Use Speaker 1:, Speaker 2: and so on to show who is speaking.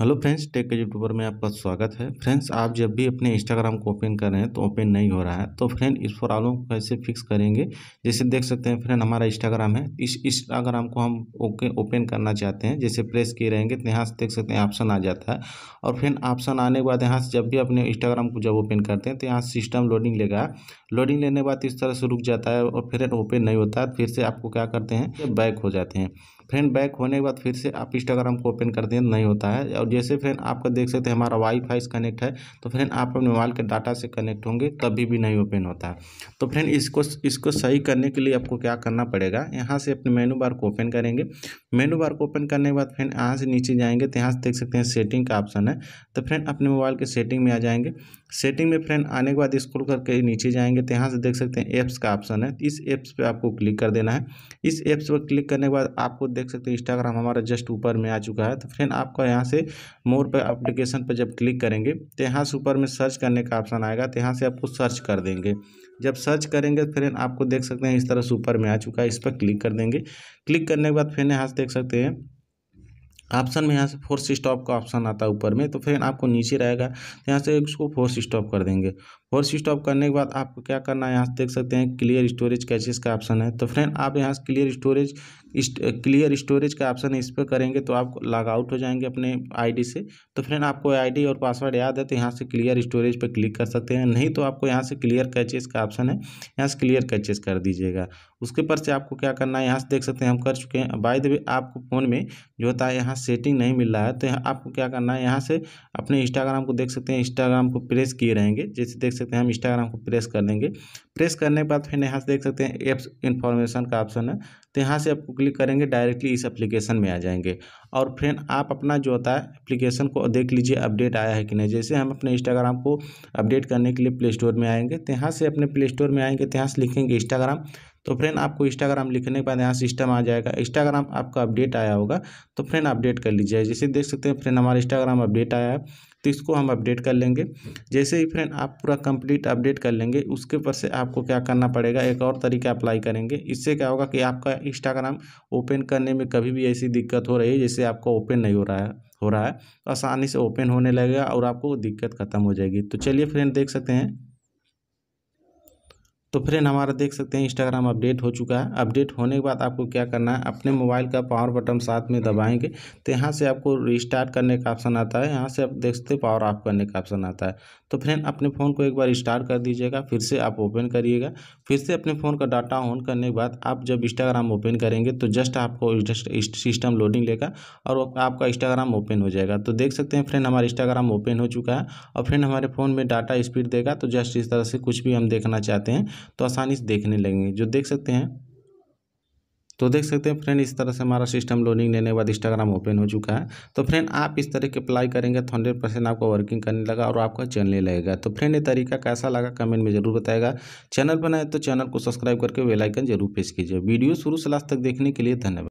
Speaker 1: Hello friends tech के YouTuber में आपका स्वागत है फ्रेंड्स आप जब भी अपने इंस्टाग्राम को ओपन कर रहे हैं तो ओपन नहीं हो रहा है तो फ्रेंड इस प्रॉब्लम को कैसे फिक्स करेंगे जैसे देख सकते हैं फ्रेंड हमारा इंस्टाग्राम है इस इंस्टाग्राम को हम ओके ओपन करना चाहते हैं जैसे प्रेस किए रहेंगे तो यहाँ से देख सकते हैं ऑप्शन आ जाता है और फ्रेंड ऑप्शन आने के बाद यहाँ से जब भी अपने इंस्टाग्राम को जब ओपन करते हैं तो यहाँ सिस्टम लोडिंग लेगा लोडिंग लेने के बाद इस तरह से रुक जाता है और फिर ओपन नहीं होता फिर से आपको क्या करते हैं बैक हो जाते हैं फ्रेंड बैक होने के बाद फिर से आप इंस्टाग्राम को ओपन कर दें नहीं होता है और जैसे फ्रेंड आपका देख सकते हैं हमारा वाईफाई कनेक्ट है तो फ्रेंड आप अपने मोबाइल के डाटा से कनेक्ट होंगे तभी भी नहीं ओपन होता है तो फ्रेंड इसको इसको सही करने के लिए आपको क्या करना पड़ेगा यहाँ से अपने मेनू बार को ओपन करेंगे मेनू बार को ओपन करने के बाद फ्रेन यहाँ से नीचे जाएंगे तो यहाँ से देख सकते हैं सेटिंग का ऑप्शन है तो फ्रेंड अपने मोबाइल के सेटिंग में आ जाएंगे सेटिंग में फ्रेंड आने के बाद स्क्रॉल करके नीचे जाएंगे तो यहाँ से देख सकते हैं ऐप्स का ऑप्शन है इस ऐप्स पे आपको क्लिक कर देना है इस ऐप्स पर क्लिक करने के बाद आपको देख सकते हैं इंस्टाग्राम हमारा जस्ट ऊपर में आ चुका है तो फ्रेंड आपका यहाँ से मोर पर एप्लीकेशन पर जब क्लिक करेंगे तो यहाँ से ऊपर में सर्च करने का ऑप्शन आएगा तो यहाँ से आपको सर्च कर देंगे जब सर्च करेंगे तो फ्रेंड आपको देख सकते हैं इस तरह से ऊपर में आ चुका है इस पर क्लिक कर देंगे क्लिक करने के बाद फ्रेंड यहाँ से देख सकते हैं ऑप्शन में यहाँ से फोर्स स्टॉप का ऑप्शन आता है ऊपर में तो फिर आपको नीचे रहेगा तो यहाँ से उसको फोर्स स्टॉप कर देंगे और स्विच ऑफ करने के बाद आपको क्या करना है यहाँ से देख सकते हैं क्लियर स्टोरेज कैचेज का ऑप्शन है तो फ्रेंड आप यहाँ से क्लियर स्टोरेज क्लियर स्टोरेज का ऑप्शन इस पर करेंगे तो आप लॉग आउट हो जाएंगे अपने आईडी से तो फ्रेंड आपको आईडी और पासवर्ड याद है तो यहाँ से क्लियर स्टोरेज पर क्लिक कर सकते हैं नहीं तो आपको यहाँ से क्लियर कैचेस का ऑप्शन है यहाँ से क्लियर कैचेस कर दीजिएगा उसके पर से आपको क्या करना है यहाँ से देख सकते हैं हम कर चुके हैं बाय द वे आपको फ़ोन में जो होता है यहाँ सेटिंग नहीं मिल रहा है तो आपको क्या करना है यहाँ से अपने इंस्टाग्राम को देख सकते हैं इंस्टाग्राम को प्रेस किए रहेंगे जैसे देख सकते हैं हम इंस्टाग्राम को प्रेस कर देंगे प्रेस करने के बाद फिर यहाँ से देख सकते हैं एप्स इन्फॉर्मेशन का ऑप्शन है तो यहाँ से आपको क्लिक करेंगे डायरेक्टली इस एप्लीकेशन में आ जाएंगे और फ्रेंड आप अपना जो होता है एप्लीकेशन को देख लीजिए अपडेट आया है कि नहीं जैसे हम अपने इंस्टाग्राम को अपडेट करने के लिए प्ले स्टोर में आएंगे तो यहाँ से अपने प्ले स्टोर में आएंगे तो यहाँ से लिखेंगे इंस्टाग्राम तो फ्रेंड आपको इंस्टाग्राम लिखने के बाद यहाँ सिस्टम आ जाएगा इंस्टाग्राम आपका अपडेट आया होगा तो फ्रेंड अपडेट कर लीजिए जैसे देख सकते हैं फ्रेंड हमारा इंस्टाग्राम अपडेट आया है तो इसको हम अपडेट कर लेंगे जैसे ही फ्रेंड आप पूरा कंप्लीट अपडेट कर लेंगे उसके ऊपर से आपको क्या करना पड़ेगा एक और तरीका अप्लाई करेंगे इससे क्या होगा कि आपका इंस्टाग्राम ओपन करने में कभी भी ऐसी दिक्कत हो रही है जैसे आपका ओपन नहीं हो रहा है हो रहा है आसानी से ओपन होने लगेगा और आपको दिक्कत खत्म हो जाएगी तो चलिए फ्रेंड देख सकते हैं तो फ्रेंड हमारा देख सकते हैं इंस्टाग्राम अपडेट हो चुका है अपडेट होने के बाद आपको क्या करना है अपने मोबाइल का पावर बटन साथ में हम्म। दबाएंगे तो यहाँ से आपको रिस्टार्ट करने का ऑप्शन आता है यहाँ से आप देख सकते हैं पावर ऑफ करने का ऑप्शन आता है तो फ्रेंड अपने फ़ोन को एक बार स्टार्ट कर दीजिएगा फिर से आप ओपन करिएगा फिर से अपने फ़ोन का डाटा ऑन करने के बाद आप जब इंस्टाग्राम ओपन करेंगे तो जस्ट आपको सिस्टम लोडिंग लेगा और आपका इंस्टाग्राम ओपन हो जाएगा तो देख सकते हैं फ्रेंड हमारा इंस्टाग्राम ओपन हो चुका है और फ्रेंड हमारे फ़ोन में डाटा स्पीड देगा तो जस्ट इस तरह से कुछ भी हम देखना चाहते हैं तो आसानी से देखने लगेंगे जो देख सकते हैं तो देख सकते हैं फ्रेंड इस तरह से हमारा सिस्टम लोडिंग लेने के बाद इंस्टाग्राम ओपन हो चुका है तो फ्रेंड आप इस तरह के अप्लाई करेंगे तो हंड्रेड परसेंट आपका वर्किंग करने लगा और आपका चलने लगेगा तो फ्रेंड ये तरीका कैसा लगा कमेंट में जरूर बताएगा चैनल बनाए तो चैनल को सब्सक्राइब करके वेलाइकन जरूर प्रेस कीजिए वीडियो शुरू से लास्ट तक देखने के लिए धन्यवाद